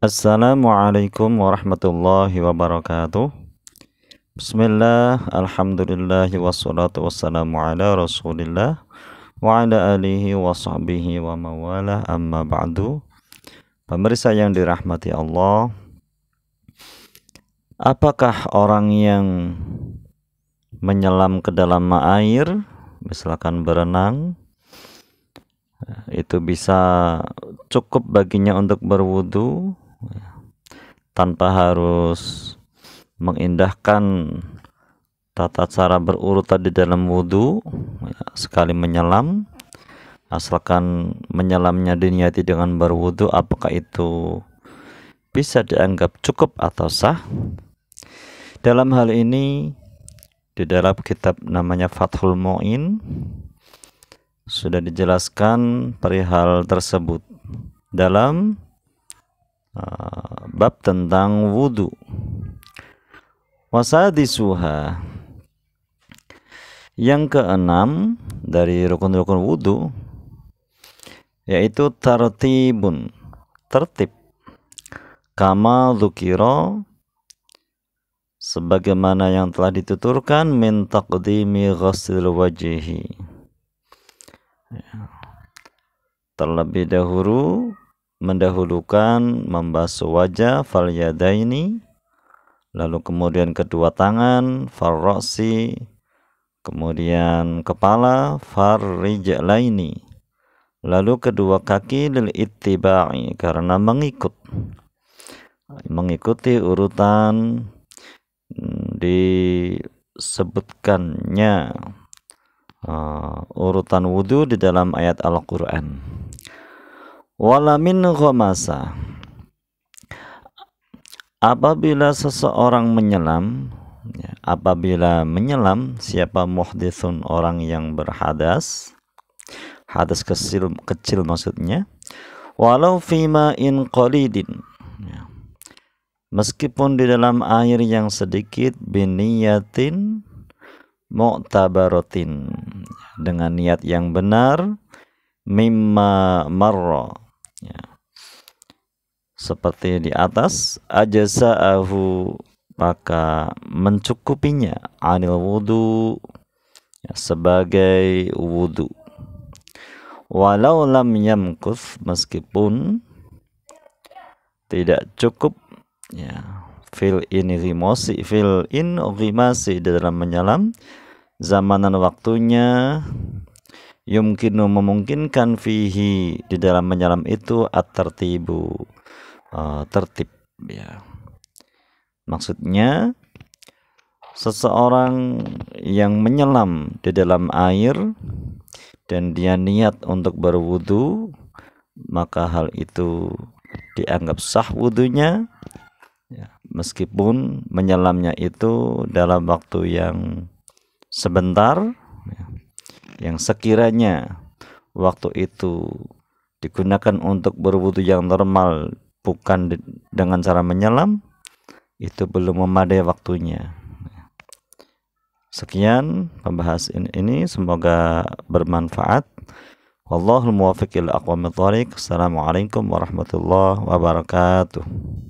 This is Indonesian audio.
Assalamualaikum warahmatullahi wabarakatuh Bismillah, Alhamdulillah, wassalatu wassalamu ala rasulillah Wa ala alihi wa sahbihi wa mawala amma ba'du Pemirsa yang dirahmati Allah Apakah orang yang menyelam ke dalam air, misalkan berenang, itu bisa cukup baginya untuk berwudu ya, tanpa harus mengindahkan tata cara berurut tadi dalam wudu ya, sekali menyelam asalkan menyelamnya diniati dengan berwudu apakah itu bisa dianggap cukup atau sah dalam hal ini di dalam kitab namanya Fathul Mu'in sudah dijelaskan perihal tersebut dalam uh, bab tentang wudhu suha yang keenam dari rukun-rukun wudhu yaitu tertibun tertib kama dhukiro sebagaimana yang telah dituturkan min taqdimi ghasil wajihi ya. terlebih dahulu mendahulukan membasuh wajah fal yadaini lalu kemudian kedua tangan fal roksi kemudian kepala far rijalaini lalu kedua kaki lil ittiba'i karena mengikut mengikuti urutan mm, disebutkannya uh, urutan wudhu di dalam ayat Al-Quran walamin ghamasa apabila seseorang menyelam ya, apabila menyelam siapa muhdithun orang yang berhadas hadas kecil kecil maksudnya walau fima in qalidin ya. meskipun di dalam air yang sedikit biniyatin mu'tabarotin dengan niat yang benar mimma marra seperti di atas ajza'ahu maka mencukupinya anil wudu ya, sebagai wudu walau lam yamkuf meskipun tidak cukup ya fil in rimasi fil in rimasi dalam menyelam zamanan waktunya yumkinu memungkinkan fihi di dalam menyelam itu at-tertibu uh, tertib ya maksudnya seseorang yang menyelam di dalam air dan dia niat untuk berwudu maka hal itu dianggap sah wudhunya ya, meskipun menyelamnya itu dalam waktu yang sebentar ya, yang sekiranya waktu itu digunakan untuk berwudu yang normal bukan dengan cara menyelam itu belum memadai waktunya sekian pembahasan ini semoga bermanfaat wallahul muwaffiq ila aqwamit thariq assalamualaikum warahmatullahi wabarakatuh